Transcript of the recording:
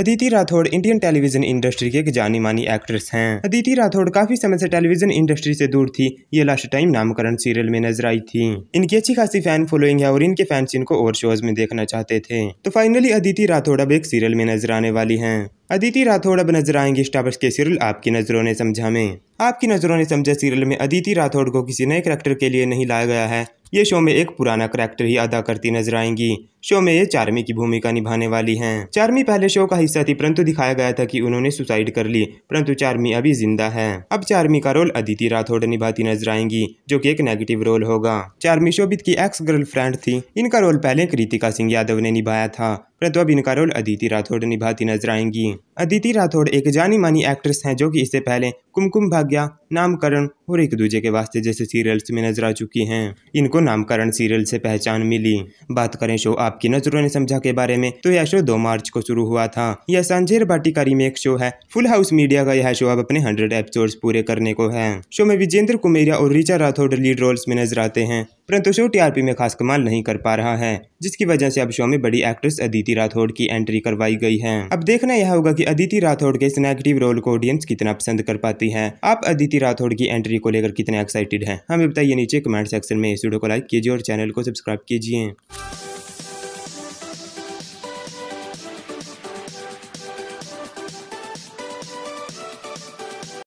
Aditi Rathore Indian television industry की एक जानी मानी एक्ट्रेस हैं अदिति राठौड़ काफी समय से टेलीविजन इंडस्ट्री से दूर थी ये लास्ट टाइम नामकरण सीरियल में नजर आई थी इनकी अच्छी खासी फैन फॉलोइंग है और इनके फैंस इनको और शोज में देखना चाहते थे तो फाइनली अदिति राठौड़ अब एक सीरियल में नजर आने वाली है अदिति राठौड़ अब नजर आएंगे स्टाबर्स के सीरियल आपकी नज़रों ने समझा में आपकी नज़रों ने समझा सीरियल में अदिति राठौड़ को किसी नए करेक्टर के लिए नहीं लाया गया है ये शो में एक पुराना करेक्टर ही अदा करती नजर आएंगी शो में ये चार्मी की भूमिका निभाने वाली हैं। चार्मी पहले शो का हिस्सा थी परंतु दिखाया गया था कि उन्होंने सुसाइड कर ली परंतु चार्मी अभी जिंदा है अब चार्मी का रोल अदिति राठौड़ निभाती नजर आएंगी जो कि एक नेगेटिव रोल होगा चार्मी शोभित की एक्स गर्लफ्रेंड थी इनका रोल पहले कृतिका सिंह यादव ने निभाया था प्रतवा बिनकार रोल अदिति राठौड़ निभाती नजर आएंगी अदिति राठौड़ एक जानी मानी एक्ट्रेस हैं जो कि इससे पहले कुमकुम भाग्या नामकरण और एक दूजे के वास्ते जैसे सीरियल्स में नजर आ चुकी हैं इनको नामकरण सीरियल से पहचान मिली बात करें शो आपकी नजरों ने समझा के बारे में तो यह शो दो मार्च को शुरू हुआ था यह सांझेर भाटी का एक शो है फुल हाउस मीडिया का यह शो अब अपने हंड्रेड एपिसोड पूरे करने को है शो में विजेंद्र कुमेरिया और रिचा राठौड़ लीड रोल्स में नजर आते हैं परंतु शो टीआरपी में खास कमाल नहीं कर पा रहा है जिसकी वजह से अब शो में बड़ी एक्ट्रेस अदिति राठौड़ की एंट्री करवाई गई है अब देखना यह होगा कि अदिति राठौड़ के इस नेगेटिव रोल को ऑडियंस कितना पसंद कर पाती है आप अदिति प्रीति राठौड़ की एंट्री को लेकर कितने एक्साइटेड हैं हमें बताइए नीचे कमेंट सेक्शन में इस वीडियो को लाइक कीजिए और चैनल को सब्सक्राइब कीजिए